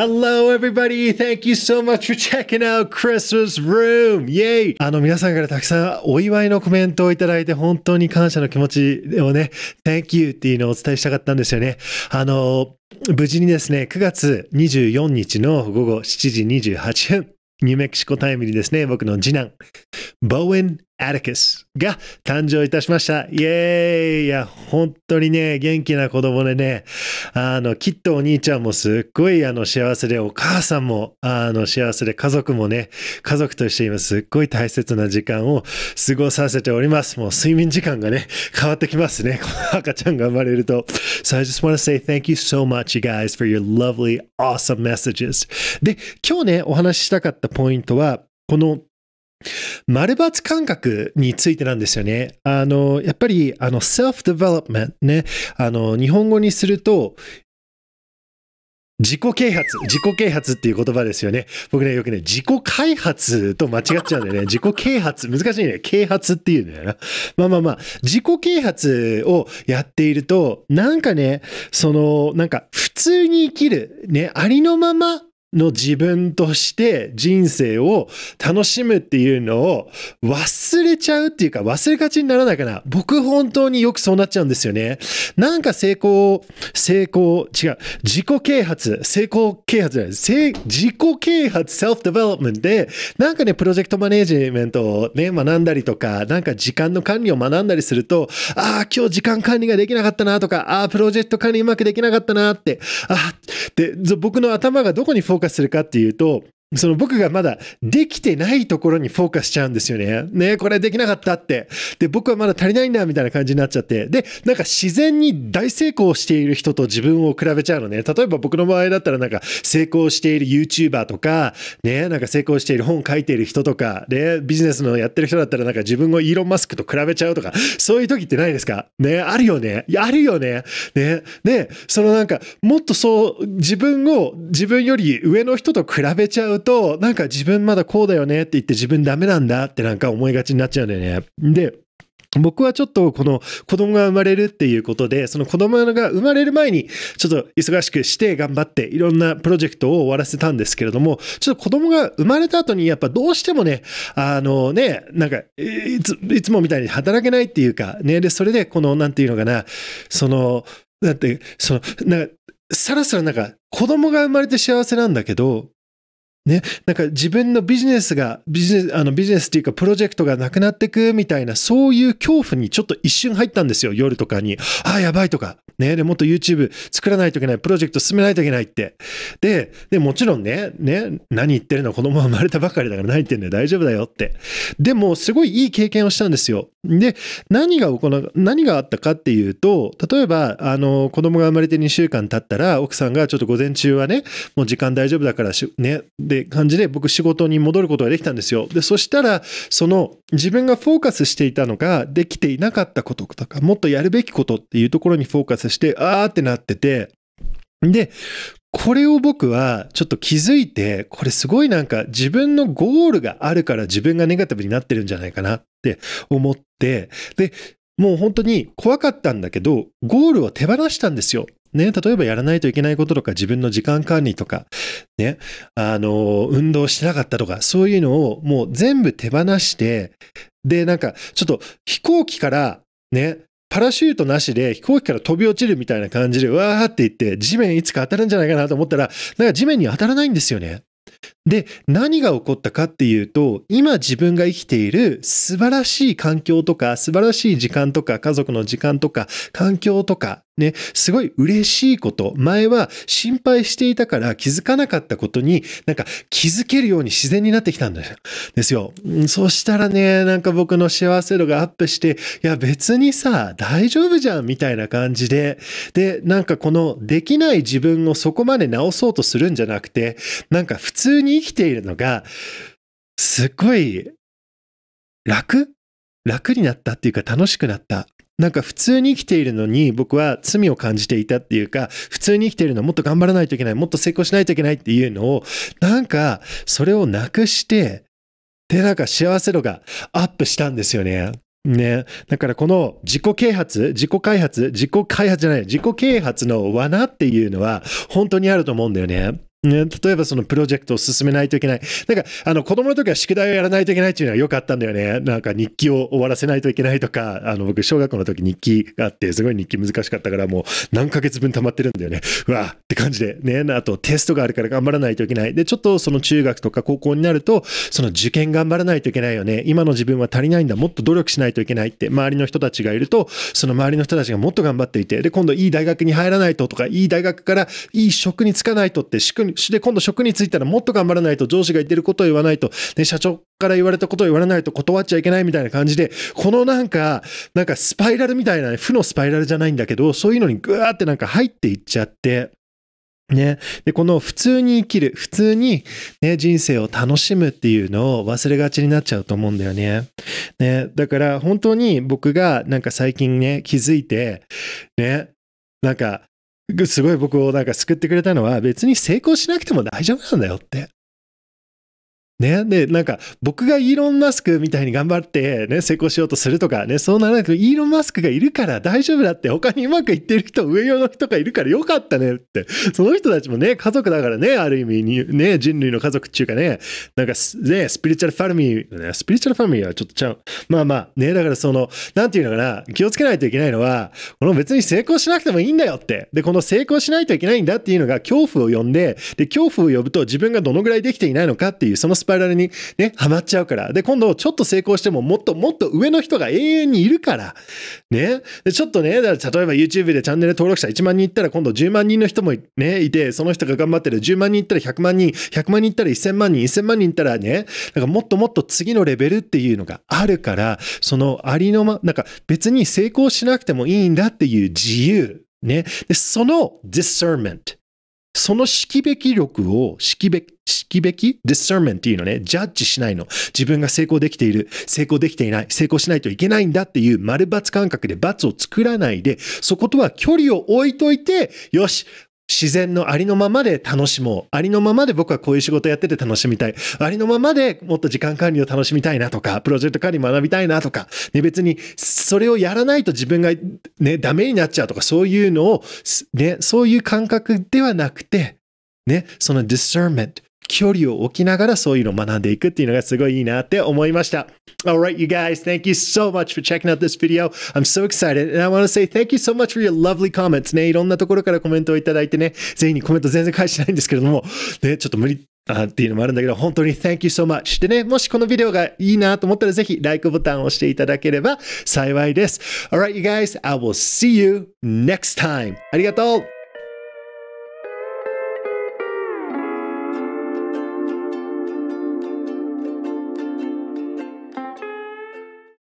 Hello everybody! Thank you so much for checking out Christmas Room! Yay! あの皆さんからたくさんお祝いのコメントをいただいて本当に感謝の気持ちをね、Thank you っていうのをお伝えしたかったんですよね。あの、無事にですね、9月24日の午後7時28分、ニューメキシコタイムにですね、僕の次男、ボーエン・アティスが誕生いたしました。イェーイいや、本当にね、元気な子供でね、あの、きっとお兄ちゃんもすっごいあの幸せで、お母さんもあの幸せで、家族もね、家族として今すっごい大切な時間を過ごさせております。もう睡眠時間がね、変わってきますね。この赤ちゃんが生まれると。So I just want a say thank you so much, you guys, for your lovely, awesome messages. で、今日ね、お話ししたかったポイントは、この丸抜感覚についてなんですよね。あの、やっぱり、あの、self-development ね。あの、日本語にすると、自己啓発、自己啓発っていう言葉ですよね。僕ね、よくね、自己開発と間違っちゃうんだよね。自己啓発、難しいね。啓発っていうんだよな。まあまあまあ、自己啓発をやっていると、なんかね、その、なんか普通に生きる、ね、ありのままの自分として人生を楽しむっていうのを忘れちゃうっていうか忘れがちにならないかな。僕本当によくそうなっちゃうんですよね。なんか成功、成功、違う。自己啓発、成功啓発じゃない。自己啓発、self-development で、なんかね、プロジェクトマネージメントをね、学んだりとか、なんか時間の管理を学んだりすると、ああ、今日時間管理ができなかったなとか、ああ、プロジェクト管理うまくできなかったなって、ああ、で、僕の頭がどこにフォー評価するかっていうと、その僕がまだできてないところにフォーカスしちゃうんですよね。ねこれできなかったって。で、僕はまだ足りないんだみたいな感じになっちゃって。で、なんか自然に大成功している人と自分を比べちゃうのね。例えば僕の場合だったらなんか成功している YouTuber とか、ね、なんか成功している本書いている人とか、ね、ビジネスのやってる人だったらなんか自分をイーロン・マスクと比べちゃうとか、そういう時ってないですかね、あるよね。あるよね。ね、で、そのなんかもっとそう、自分を自分より上の人と比べちゃうと、なんか自分まだこうだよねって言って自分ダメなんだってなんか思いがちになっちゃうんだよね。で、僕はちょっとこの子供が生まれるっていうことで、その子供が生まれる前にちょっと忙しくして頑張っていろんなプロジェクトを終わらせたんですけれども、ちょっと子供が生まれた後にやっぱどうしてもね、あのね、なんかいついつもみたいに働けないっていうか、ね、で、それでこの何て言うのかな、その、だって、その、なんか、さらさらなんか子供が生まれて幸せなんだけど、ね、なんか自分のビジネスが、ビジネス、あのビジネスっていうかプロジェクトがなくなってくみたいな、そういう恐怖にちょっと一瞬入ったんですよ、夜とかに。ああ、やばいとか。ね、で、もっと YouTube 作らないといけない、プロジェクト進めないといけないって。で、で、もちろんね、ね、何言ってるの、子供は生まれたばかりだから何言ってんだよ、大丈夫だよって。でも、すごいいい経験をしたんですよ。で、何が行う、何があったかっていうと、例えば、あの、子供が生まれて2週間経ったら、奥さんがちょっと午前中はね、もう時間大丈夫だからね、で、って感じで僕仕事に戻ることができたんですよ。で、そしたら、その自分がフォーカスしていたのができていなかったこととか、もっとやるべきことっていうところにフォーカスして、あーってなってて、で、これを僕はちょっと気づいて、これすごいなんか自分のゴールがあるから自分がネガティブになってるんじゃないかなって思って、で、もう本当に怖かったんだけど、ゴールを手放したんですよ。ね、例えばやらないといけないこととか、自分の時間管理とか、ね、あの、運動してなかったとか、そういうのをもう全部手放して、で、なんか、ちょっと飛行機から、ね、パラシュートなしで飛行機から飛び落ちるみたいな感じで、わーって言って、地面いつか当たるんじゃないかなと思ったら、なんか地面に当たらないんですよね。で、何が起こったかっていうと、今自分が生きている素晴らしい環境とか、素晴らしい時間とか、家族の時間とか、環境とか、ね、すごい嬉しいこと、前は心配していたから気づかなかったことに、なんか気づけるように自然になってきたんですよ。ですよ。そしたらね、なんか僕の幸せ度がアップして、いや別にさ、大丈夫じゃんみたいな感じで、で、なんかこのできない自分をそこまで直そうとするんじゃなくて、なんか普通に生きているのが、すっごい楽楽になったっていうか楽しくなった。なんか普通に生きているのに僕は罪を感じていたっていうか、普通に生きているのもっと頑張らないといけない、もっと成功しないといけないっていうのを、なんかそれをなくして、で、なんか幸せ度がアップしたんですよね。ね。だからこの自己啓発、自己開発、自己開発じゃない、自己啓発の罠っていうのは本当にあると思うんだよね。ね、例えばそのプロジェクトを進めないといけない。なんか、あの、子供の時は宿題をやらないといけないっていうのは良かったんだよね。なんか日記を終わらせないといけないとか、あの、僕、小学校の時日記があって、すごい日記難しかったから、もう何ヶ月分溜まってるんだよね。うわって感じで、ね。あと、テストがあるから頑張らないといけない。で、ちょっとその中学とか高校になると、その受験頑張らないといけないよね。今の自分は足りないんだ。もっと努力しないといけないって、周りの人たちがいると、その周りの人たちがもっと頑張っていて、で、今度いい大学に入らないととか、いい大学からいい職に就かないとって、仕組み職で今度職に就いたらもっと頑張らないと上司が言ってることを言わないと、ね、社長から言われたことを言われないと断っちゃいけないみたいな感じで、このなんか、なんかスパイラルみたいな、ね、負のスパイラルじゃないんだけど、そういうのにぐわーってなんか入っていっちゃって、ね。で、この普通に生きる、普通にね、人生を楽しむっていうのを忘れがちになっちゃうと思うんだよね。ね。だから本当に僕がなんか最近ね、気づいて、ね。なんかすごい僕をなんか救ってくれたのは別に成功しなくても大丈夫なんだよって。ね。で、なんか、僕がイーロン・マスクみたいに頑張って、ね、成功しようとするとか、ね、そうならなくて、イーロン・マスクがいるから大丈夫だって、他にうまくいってる人、上用の人がいるからよかったねって。その人たちもね、家族だからね、ある意味に、ね、人類の家族っていうかね、なんか、ね、スピリチュアルファルミー、ね、スピリチュアルファルミーはちょっとちゃう。まあまあ、ね、だからその、なんていうのかな、気をつけないといけないのは、この別に成功しなくてもいいんだよって。で、この成功しないといけないんだっていうのが恐怖を呼んで、で、恐怖を呼ぶと自分がどのぐらいできていないのかっていう、そのスパイラルにね、ハマっちゃうから。で、今度ちょっと成功してももっともっと上の人が永遠にいるから。ね。で、ちょっとね、だから例えば YouTube でチャンネル登録者1万人いったら今度10万人の人もね、いて、その人が頑張ってる。10万人いったら100万人、100万人いったら1000万人、1000万人いったらね、なんかもっともっと次のレベルっていうのがあるから、そのありのま、なんか別に成功しなくてもいいんだっていう自由。ね。で、その discernment。その識別力を識別、識別 ?discernment っていうのね、ジャッジしないの。自分が成功できている、成功できていない、成功しないといけないんだっていう丸抜感覚で罰を作らないで、そことは距離を置いといて、よし自然のありのままで楽しもう。ありのままで僕はこういう仕事やってて楽しみたい。ありのままでもっと時間管理を楽しみたいなとか、プロジェクト管理学びたいなとか、ね、別にそれをやらないと自分がね、ダメになっちゃうとか、そういうのを、ね、そういう感覚ではなくて、ね、その discernment、距離を置きながらそういうのを学んでいくっていうのがすごいいいなって思いました。Alright, you guys, thank you so much for checking out this video. I'm so excited and I want to say thank you so much for your lovely comments ね。いろんなところからコメントをいただいてね、全員にコメント全然返してないんですけれども、ね、ちょっと無理。あっていうのもあるんだけど、本当に Thank you so much. でね、もしこのビデオがいいなと思ったらぜひ LIKE ボタンを押していただければ幸いです。Alright, you guys, I will see you next time. ありがとう